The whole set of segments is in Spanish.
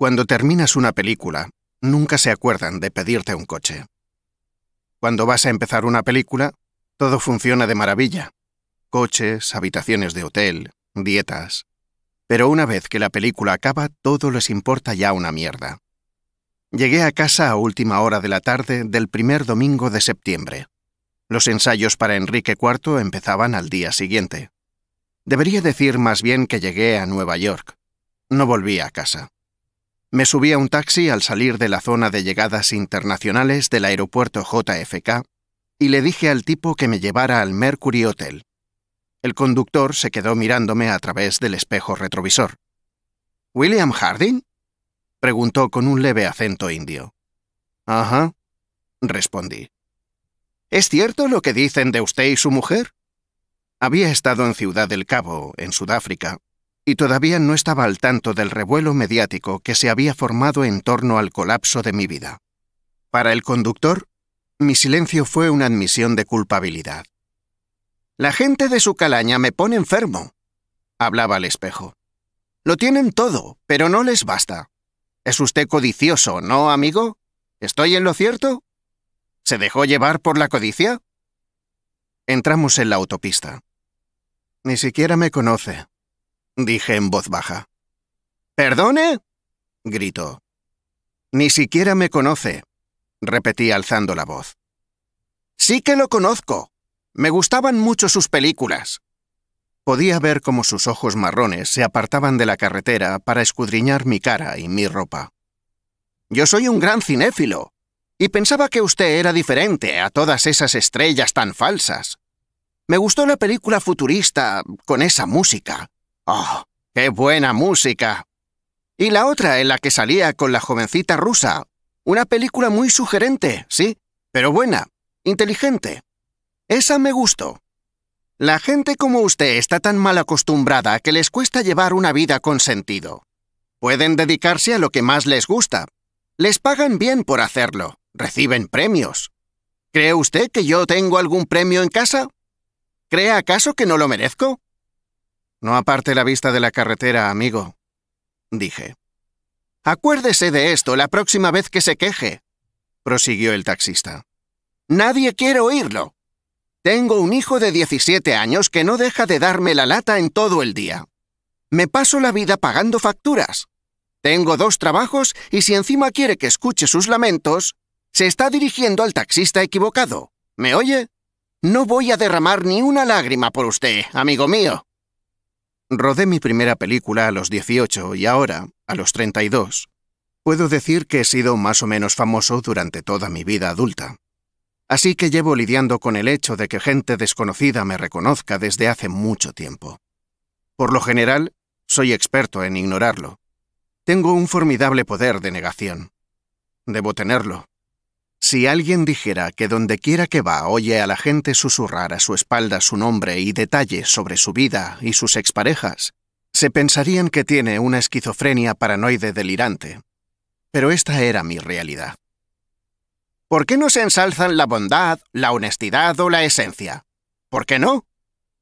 Cuando terminas una película, nunca se acuerdan de pedirte un coche. Cuando vas a empezar una película, todo funciona de maravilla. Coches, habitaciones de hotel, dietas. Pero una vez que la película acaba, todo les importa ya una mierda. Llegué a casa a última hora de la tarde del primer domingo de septiembre. Los ensayos para Enrique IV empezaban al día siguiente. Debería decir más bien que llegué a Nueva York. No volví a casa. Me subí a un taxi al salir de la zona de llegadas internacionales del aeropuerto JFK y le dije al tipo que me llevara al Mercury Hotel. El conductor se quedó mirándome a través del espejo retrovisor. ¿William Harding? preguntó con un leve acento indio. Ajá, respondí. ¿Es cierto lo que dicen de usted y su mujer? Había estado en Ciudad del Cabo, en Sudáfrica, y todavía no estaba al tanto del revuelo mediático que se había formado en torno al colapso de mi vida. Para el conductor, mi silencio fue una admisión de culpabilidad. La gente de su calaña me pone enfermo, hablaba al espejo. Lo tienen todo, pero no les basta. Es usted codicioso, ¿no, amigo? ¿Estoy en lo cierto? ¿Se dejó llevar por la codicia? Entramos en la autopista. Ni siquiera me conoce, dije en voz baja. ¿Perdone? gritó. Ni siquiera me conoce, repetí alzando la voz. Sí que lo conozco. Me gustaban mucho sus películas. Podía ver cómo sus ojos marrones se apartaban de la carretera para escudriñar mi cara y mi ropa. Yo soy un gran cinéfilo, y pensaba que usted era diferente a todas esas estrellas tan falsas. Me gustó la película futurista con esa música, Oh, qué buena música! Y la otra en la que salía con la jovencita rusa. Una película muy sugerente, sí, pero buena, inteligente. Esa me gustó. La gente como usted está tan mal acostumbrada que les cuesta llevar una vida con sentido. Pueden dedicarse a lo que más les gusta. Les pagan bien por hacerlo. Reciben premios. ¿Cree usted que yo tengo algún premio en casa? ¿Cree acaso que no lo merezco? No aparte la vista de la carretera, amigo, dije. Acuérdese de esto la próxima vez que se queje, prosiguió el taxista. Nadie quiere oírlo. Tengo un hijo de 17 años que no deja de darme la lata en todo el día. Me paso la vida pagando facturas. Tengo dos trabajos y si encima quiere que escuche sus lamentos, se está dirigiendo al taxista equivocado. ¿Me oye? No voy a derramar ni una lágrima por usted, amigo mío. Rodé mi primera película a los 18 y ahora, a los 32, puedo decir que he sido más o menos famoso durante toda mi vida adulta. Así que llevo lidiando con el hecho de que gente desconocida me reconozca desde hace mucho tiempo. Por lo general, soy experto en ignorarlo. Tengo un formidable poder de negación. Debo tenerlo, si alguien dijera que donde quiera que va oye a la gente susurrar a su espalda su nombre y detalles sobre su vida y sus exparejas, se pensarían que tiene una esquizofrenia paranoide delirante. Pero esta era mi realidad. ¿Por qué no se ensalzan la bondad, la honestidad o la esencia? ¿Por qué no?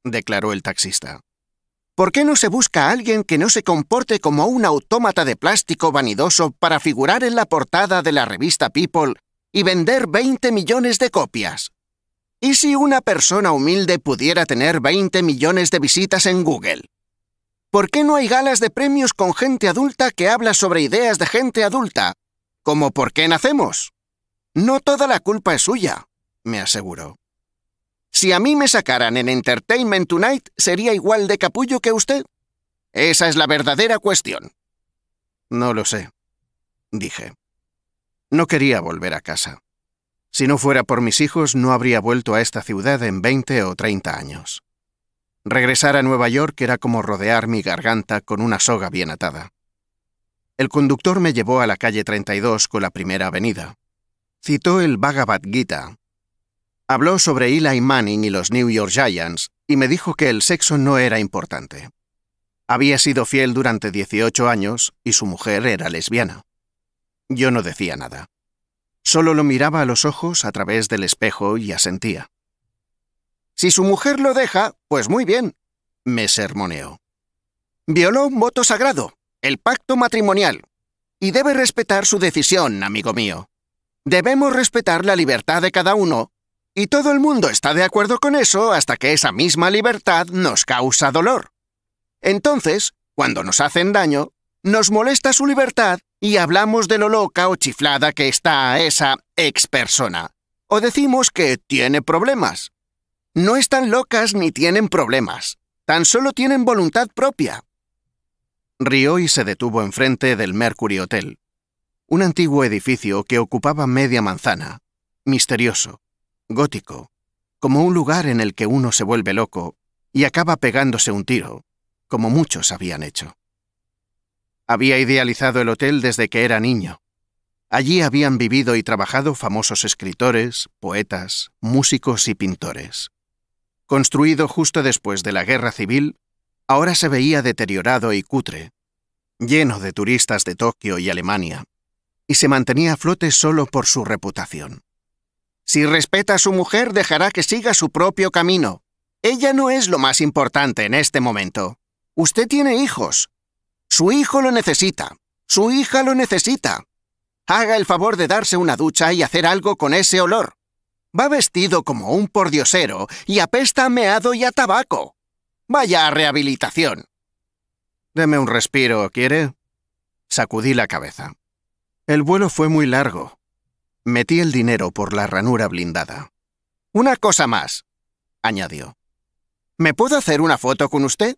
declaró el taxista. ¿Por qué no se busca a alguien que no se comporte como un autómata de plástico vanidoso para figurar en la portada de la revista People y vender 20 millones de copias. ¿Y si una persona humilde pudiera tener 20 millones de visitas en Google? ¿Por qué no hay galas de premios con gente adulta que habla sobre ideas de gente adulta? Como ¿Por qué nacemos? No toda la culpa es suya, me aseguró. Si a mí me sacaran en Entertainment Tonight, ¿sería igual de capullo que usted? Esa es la verdadera cuestión. No lo sé, dije. No quería volver a casa. Si no fuera por mis hijos, no habría vuelto a esta ciudad en 20 o 30 años. Regresar a Nueva York era como rodear mi garganta con una soga bien atada. El conductor me llevó a la calle 32 con la primera avenida. Citó el Bhagavad Gita. Habló sobre Eli Manning y los New York Giants y me dijo que el sexo no era importante. Había sido fiel durante 18 años y su mujer era lesbiana. Yo no decía nada. Solo lo miraba a los ojos a través del espejo y asentía. Si su mujer lo deja, pues muy bien, me sermoneó. Violó un voto sagrado, el pacto matrimonial, y debe respetar su decisión, amigo mío. Debemos respetar la libertad de cada uno, y todo el mundo está de acuerdo con eso hasta que esa misma libertad nos causa dolor. Entonces, cuando nos hacen daño, nos molesta su libertad y hablamos de lo loca o chiflada que está esa ex persona. O decimos que tiene problemas. No están locas ni tienen problemas. Tan solo tienen voluntad propia. Rió y se detuvo enfrente del Mercury Hotel, un antiguo edificio que ocupaba media manzana, misterioso, gótico, como un lugar en el que uno se vuelve loco y acaba pegándose un tiro, como muchos habían hecho. Había idealizado el hotel desde que era niño. Allí habían vivido y trabajado famosos escritores, poetas, músicos y pintores. Construido justo después de la guerra civil, ahora se veía deteriorado y cutre, lleno de turistas de Tokio y Alemania, y se mantenía a flote solo por su reputación. Si respeta a su mujer, dejará que siga su propio camino. Ella no es lo más importante en este momento. Usted tiene hijos, su hijo lo necesita. Su hija lo necesita. Haga el favor de darse una ducha y hacer algo con ese olor. Va vestido como un pordiosero y apesta a meado y a tabaco. Vaya a rehabilitación. Deme un respiro, ¿quiere? Sacudí la cabeza. El vuelo fue muy largo. Metí el dinero por la ranura blindada. Una cosa más, añadió. ¿Me puedo hacer una foto con usted?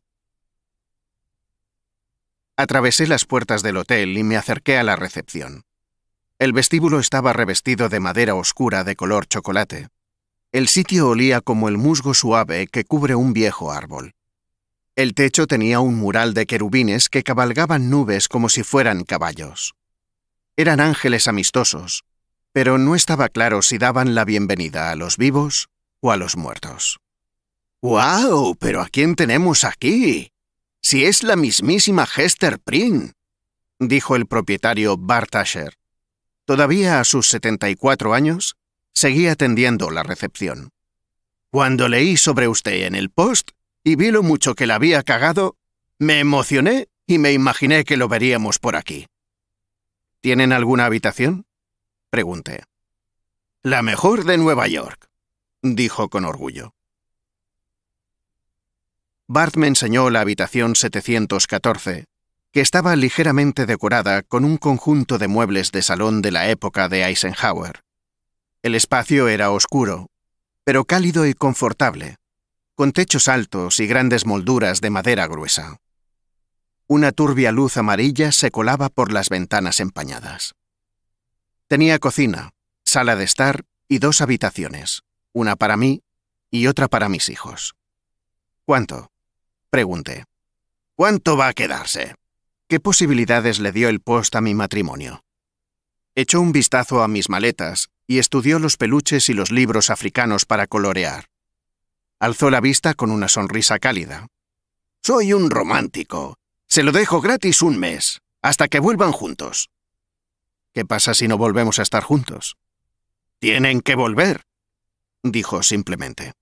Atravesé las puertas del hotel y me acerqué a la recepción. El vestíbulo estaba revestido de madera oscura de color chocolate. El sitio olía como el musgo suave que cubre un viejo árbol. El techo tenía un mural de querubines que cabalgaban nubes como si fueran caballos. Eran ángeles amistosos, pero no estaba claro si daban la bienvenida a los vivos o a los muertos. ¡Guau! ¿Pero a quién tenemos aquí? si es la mismísima Hester Prynne? dijo el propietario Bartasher. Todavía a sus 74 años, seguía atendiendo la recepción. Cuando leí sobre usted en el post y vi lo mucho que la había cagado, me emocioné y me imaginé que lo veríamos por aquí. ¿Tienen alguna habitación? pregunté. La mejor de Nueva York, dijo con orgullo. Bart me enseñó la habitación 714, que estaba ligeramente decorada con un conjunto de muebles de salón de la época de Eisenhower. El espacio era oscuro, pero cálido y confortable, con techos altos y grandes molduras de madera gruesa. Una turbia luz amarilla se colaba por las ventanas empañadas. Tenía cocina, sala de estar y dos habitaciones, una para mí y otra para mis hijos. ¿Cuánto? Pregunté. ¿Cuánto va a quedarse? ¿Qué posibilidades le dio el post a mi matrimonio? Echó un vistazo a mis maletas y estudió los peluches y los libros africanos para colorear. Alzó la vista con una sonrisa cálida. Soy un romántico. Se lo dejo gratis un mes, hasta que vuelvan juntos. ¿Qué pasa si no volvemos a estar juntos? Tienen que volver, dijo simplemente.